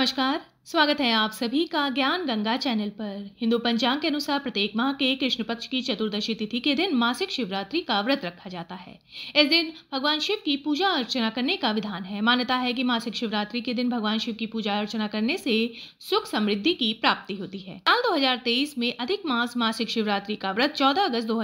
नमस्कार स्वागत है आप सभी का ज्ञान गंगा चैनल पर हिंदू पंचांग के अनुसार प्रत्येक माह के कृष्ण पक्ष की चतुर्दशी तिथि के दिन मासिक शिवरात्रि का व्रत रखा जाता है इस दिन भगवान शिव की पूजा अर्चना करने का विधान है मान्यता है कि मासिक शिवरात्रि के दिन भगवान शिव की पूजा अर्चना करने से सुख समृद्धि की प्राप्ति होती है साल दो में अधिक मास मासिक शिवरात्रि का व्रत चौदह अगस्त दो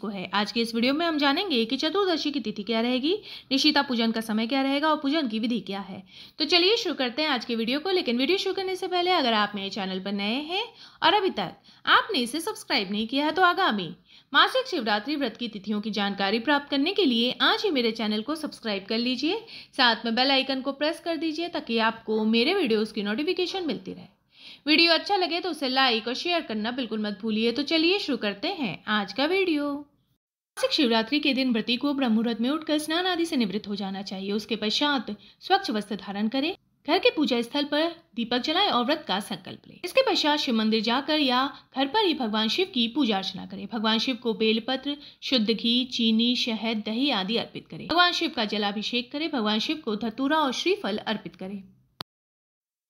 को है आज के इस वीडियो में हम जानेंगे की चतुर्दशी की तिथि क्या रहेगी निशिता पूजन का समय क्या रहेगा और पूजन की विधि क्या है तो चलिए शुरू करते हैं आज के वीडियो को लेकिन वीडियो शुरू करने से पहले अगर आप मेरे चैनल पर नए हैं और अभी तक आपने इसे सब्सक्राइब नहीं किया है तो आगामी मासिक शिवरात्रि व्रत की तिथियों की जानकारी प्राप्त करने के लिए आज ही मेरे चैनल को सब्सक्राइब कर लीजिए साथ में बेल आइकन को प्रेस कर दीजिए ताकि आपको मेरे वीडियोस की नोटिफिकेशन मिलती रहे वीडियो अच्छा लगे तो उसे लाइक और शेयर करना बिल्कुल मत भूलिए तो चलिए शुरू करते हैं आज का वीडियो मासिक शिवरात्रि के दिन व्रती को ब्रह्मुहूर्त में उठकर स्नान आदि से निवृत्त हो जाना चाहिए उसके पश्चात स्वच्छ वस्त्र धारण करें घर के पूजा स्थल पर दीपक जलाएं और व्रत का संकल्प लें इसके पश्चात शिव मंदिर जाकर या घर पर ही भगवान शिव की पूजा अर्चना करें भगवान शिव को बेलपत्र शुद्ध घी चीनी शहद दही आदि अर्पित करें भगवान शिव का जलाभिषेक करें भगवान शिव को धतूरा और श्रीफल अर्पित करें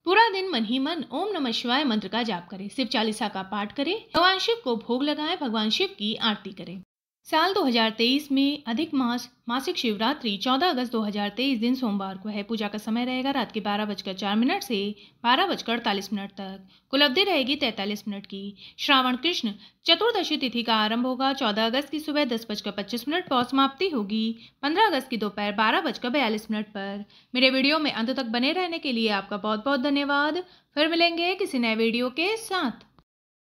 पूरा दिन मन ही मन ओम नमः शिवाय मंत्र का जाप करें शिव चालीसा का पाठ करें भगवान शिव को भोग लगाएं भगवान शिव की आरती करें साल 2023 में अधिक मास मासिक शिवरात्रि 14 अगस्त 2023 दिन सोमवार को है पूजा का समय रहेगा रात के बारह बजकर चार मिनट से बारह बजकर अड़तालीस मिनट तक कुल अवधि रहेगी तैंतालीस मिनट की श्रावण कृष्ण चतुर्दशी तिथि का आरंभ होगा 14 अगस्त की सुबह दस बजकर पच्चीस मिनट पर समाप्ति होगी 15 अगस्त की दोपहर बारह बजकर बयालीस मिनट पर मेरे वीडियो में अंत तक बने रहने के लिए आपका बहुत बहुत धन्यवाद फिर मिलेंगे किसी नए वीडियो के साथ